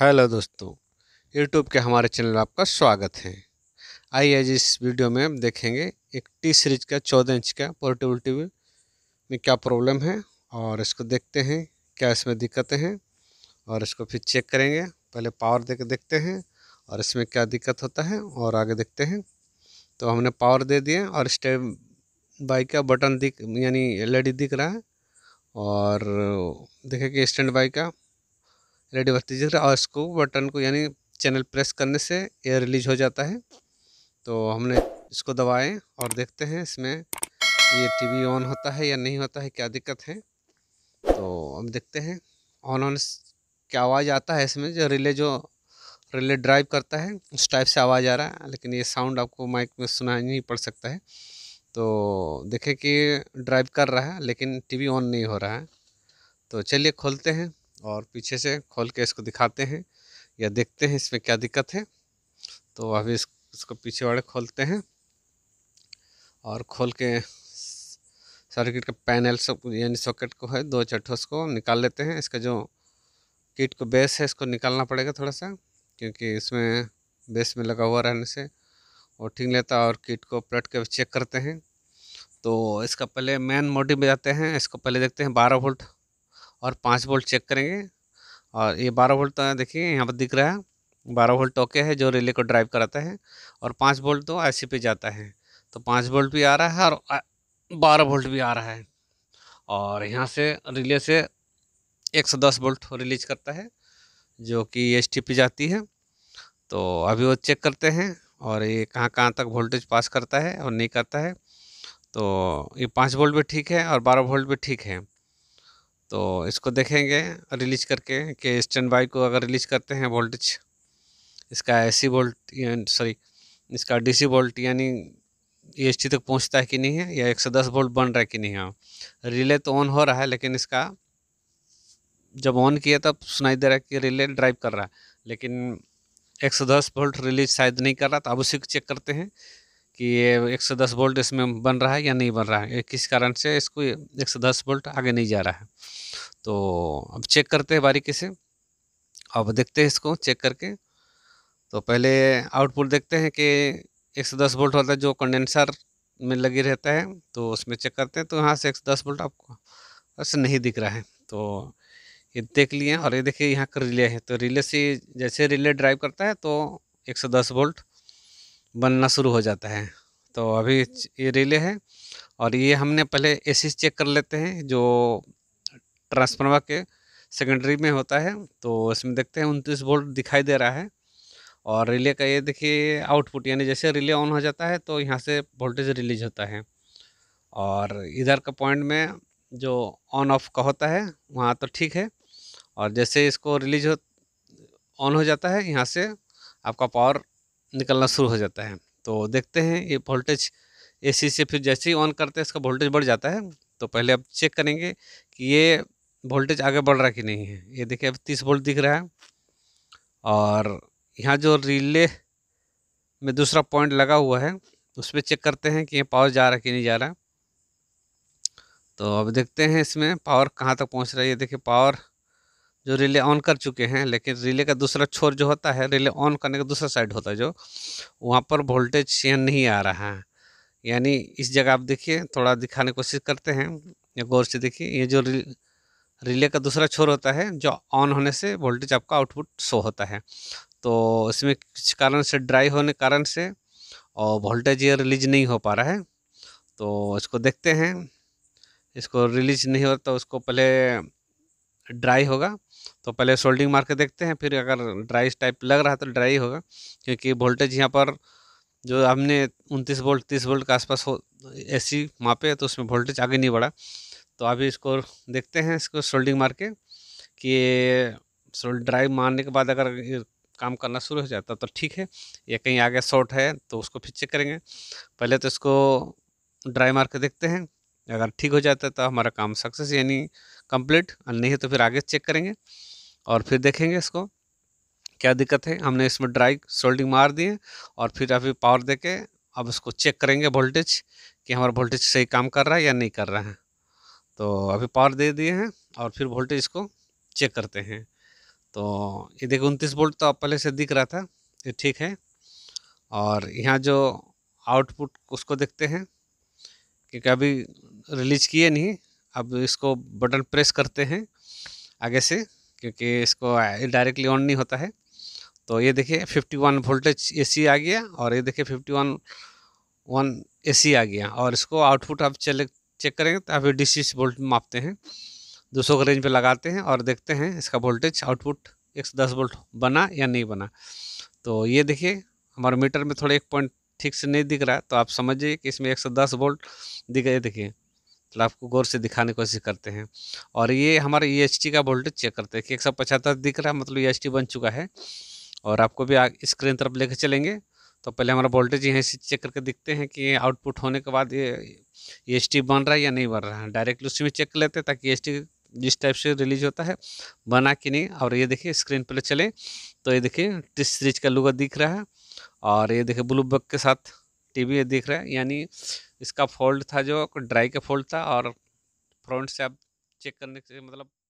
hello दोस्तों YouTube के हमारे चैनल में आपका स्वागत है आइए इस वीडियो में हम देखेंगे एक टी सीरीज का चौदह इंच का पोर्टेबल टी वी में क्या प्रॉब्लम है और इसको देखते हैं क्या इसमें दिक्कतें हैं और इसको फिर चेक करेंगे पहले पावर दे के देखते हैं और इसमें क्या दिक्कत होता है और आगे देखते हैं तो हमने पावर दे दिए और स्टेप बाई का बटन दिख यानी एल दिख रहा है और देखें कि स्टैंड बाई का रेडियो बत्ती जल और इसको बटन को यानी चैनल प्रेस करने से एयर रिलीज हो जाता है तो हमने इसको दबाएं और देखते हैं इसमें ये टीवी ऑन होता है या नहीं होता है क्या दिक्कत है तो हम देखते हैं ऑन ऑन क्या आवाज़ आता है इसमें जो रिले जो रिले ड्राइव करता है उस टाइप से आवाज़ आ रहा है लेकिन ये साउंड आपको माइक में सुना नहीं पड़ सकता है तो देखें कि ड्राइव कर रहा है लेकिन टीवी ऑन नहीं हो रहा है तो चलिए खोलते हैं और पीछे से खोल के इसको दिखाते हैं या देखते हैं इसमें क्या दिक्कत है तो अभी इस, इसको पीछे वाले खोलते हैं और खोल के सर्किट का पैनल सब यानी सॉकेट को है दो चट्ठों को निकाल लेते हैं इसका जो किट को बेस है इसको निकालना पड़ेगा थोड़ा सा क्योंकि इसमें बेस में लगा हुआ रहने से वो ठीक लेता है और किट को पलट के चेक करते हैं तो इसका पहले मेन मोटिव जाते हैं इसको पहले देखते हैं बारह वोल्ट और पाँच वोल्ट चेक करेंगे और ये बारह वोल्ट तो देखिए यहाँ पर दिख रहा है बारह वोल्ट टोके है जो रिले को ड्राइव कराता है और पाँच वोल्ट तो आई पे जाता है तो पाँच वोल्ट भी आ रहा है और बारह वोल्ट भी आ रहा है और यहाँ से रिले से एक सौ दस वोल्ट रिलीज करता है जो कि एस पे जाती है तो अभी वो चेक करते हैं और ये कहाँ कहाँ तक वोल्टेज पास करता है और नहीं करता है तो ये पाँच वोल्ट भी ठीक है और बारह वोल्ट भी ठीक है तो इसको देखेंगे रिलीज करके कि स्टैंड बाई को अगर रिलीज करते हैं वोल्टेज इसका एसी वोल्ट सॉरी इसका डीसी वोल्ट यानी ये एस तक पहुंचता है कि नहीं है या 110 वोल्ट बन रहा है कि नहीं है रिले तो ऑन हो रहा है लेकिन इसका जब ऑन किया तब सुनाई दे रहा है कि रिले ड्राइव कर रहा है लेकिन 110 वोल्ट रिलीज शायद नहीं कर रहा तो अब उसी को चेक करते हैं कि ये 110 वोल्ट इसमें बन रहा है या नहीं बन रहा है किस कारण से इसको 110 वोल्ट आगे नहीं जा रहा है तो अब चेक करते हैं बारीकी से अब देखते हैं इसको चेक करके तो पहले आउटपुट देखते हैं कि 110 वोल्ट होता है जो कंडेंसर में लगी रहता है तो उसमें चेक करते हैं तो यहाँ से 110 वोल्ट आपको बस नहीं दिख रहा है तो ये देख लिए और ये देखिए यहाँ का रिले है तो रिले से जैसे रिले ड्राइव करता है तो दस वोल्ट बनना शुरू हो जाता है तो अभी ये रिले है और ये हमने पहले एसी चेक कर लेते हैं जो ट्रांसफार्मर के सेकेंडरी में होता है तो इसमें देखते हैं उनतीस वोल्ट दिखाई दे रहा है और रिले का ये देखिए आउटपुट यानी जैसे रिले ऑन हो जाता है तो यहाँ से वोल्टेज रिलीज होता है और इधर का पॉइंट में जो ऑन ऑफ का होता है वहाँ तो ठीक है और जैसे इसको रिलीज हो ऑन हो जाता है यहाँ से आपका पावर निकलना शुरू हो जाता है तो देखते हैं ये वोल्टेज एसी से फिर जैसे ही ऑन करते हैं इसका वोल्टेज बढ़ जाता है तो पहले अब चेक करेंगे कि ये वोल्टेज आगे बढ़ रहा कि नहीं है ये देखिए अब तीस वोल्ट दिख रहा है और यहाँ जो रिले में दूसरा पॉइंट लगा हुआ है उस पर चेक करते हैं कि ये पावर जा रहा कि नहीं जा रहा तो अब देखते हैं इसमें पावर कहाँ तक पहुँच रहा है ये देखिए पावर जो रिले ऑन कर चुके हैं लेकिन रिले का दूसरा छोर जो होता है रिले ऑन करने का दूसरा साइड होता है जो वहाँ पर वोल्टेज चेन नहीं आ रहा है यानी इस जगह आप देखिए थोड़ा दिखाने की कोशिश करते हैं या गौर से देखिए ये जो रिले का दूसरा छोर होता है जो ऑन होने से वोल्टेज आपका आउटपुट शो होता है तो इसमें किस कारण से ड्राई होने कारण से और वोल्टेज ये रिलीज नहीं हो पा रहा है तो इसको देखते हैं इसको रिलीज नहीं होता तो उसको पहले ड्राई होगा तो पहले सोल्डिंग मार के देखते हैं फिर अगर ड्राई टाइप लग रहा है तो ड्राई होगा क्योंकि वोल्टेज यहाँ पर जो हमने उनतीस वोल्ट तीस वोल्ट के आसपास हो एसी मापे तो उसमें वोल्टेज आगे नहीं बढ़ा तो अभी इसको देखते हैं इसको सोल्डिंग मार के कि सोल्ड ड्राई मारने के बाद अगर काम करना शुरू हो जाता तो ठीक है या कहीं आगे शॉर्ट है तो उसको फिर चेक करेंगे पहले तो इसको ड्राई मार के देखते हैं अगर ठीक हो जाता है तो हमारा काम सक्सेस यानी कंप्लीट और नहीं है तो फिर आगे चेक करेंगे और फिर देखेंगे इसको क्या दिक्कत है हमने इसमें ड्राई सोल्डिंग मार दिए और फिर अभी पावर दे के अब इसको चेक करेंगे वोल्टेज कि हमारा वोल्टेज सही काम कर रहा है या नहीं कर रहा है तो अभी पावर दे दिए हैं और फिर वोल्टेज इसको चेक करते हैं तो ये देखो उनतीस वोल्ट तो पहले से दिख रहा था ये ठीक है और यहाँ जो आउटपुट उसको देखते हैं क्योंकि अभी रिलीज किए नहीं अब इसको बटन प्रेस करते हैं आगे से क्योंकि इसको डायरेक्टली ऑन नहीं होता है तो ये देखिए 51 वोल्टेज एसी आ गया और ये देखिए 51 वन एसी आ गया और इसको आउटपुट आप चले चेक करेंगे तो आप डी सी वोल्ट मापते हैं दो के रेंज पे लगाते हैं और देखते हैं इसका वोल्टेज आउटपुट दस वोल्ट बना या नहीं बना तो ये देखिए हमारे मीटर में थोड़ा एक पॉइंट ठीक से नहीं दिख रहा है तो आप समझिए कि इसमें दस वोल्ट दिख गए देखिए मतलब आपको गौर से दिखाने की कोशिश करते हैं और ये हमारा ई e का वोल्टेज चेक करते हैं कि एक सौ पचहत्तर दिख रहा है मतलब ई e बन चुका है और आपको भी स्क्रीन तरफ लेकर चलेंगे तो पहले हमारा वोल्टेज यहाँ से चेक करके देखते हैं कि आउटपुट होने के बाद ये एस e बन रहा है या नहीं बन रहा है डायरेक्टली उसी में चेक कर लेते हैं ताकि एस जिस टाइप से रिलीज होता है बना कि नहीं और ये देखिए स्क्रीन पर चले तो ये देखिए टिस सीरीज का लुगा दिख रहा है और ये देखिए ब्लू बग के साथ टीवी वी दिख रहा है यानी इसका फॉल्ट था जो ड्राई का फॉल्ट था और फ्रंट से आप चेक करने के मतलब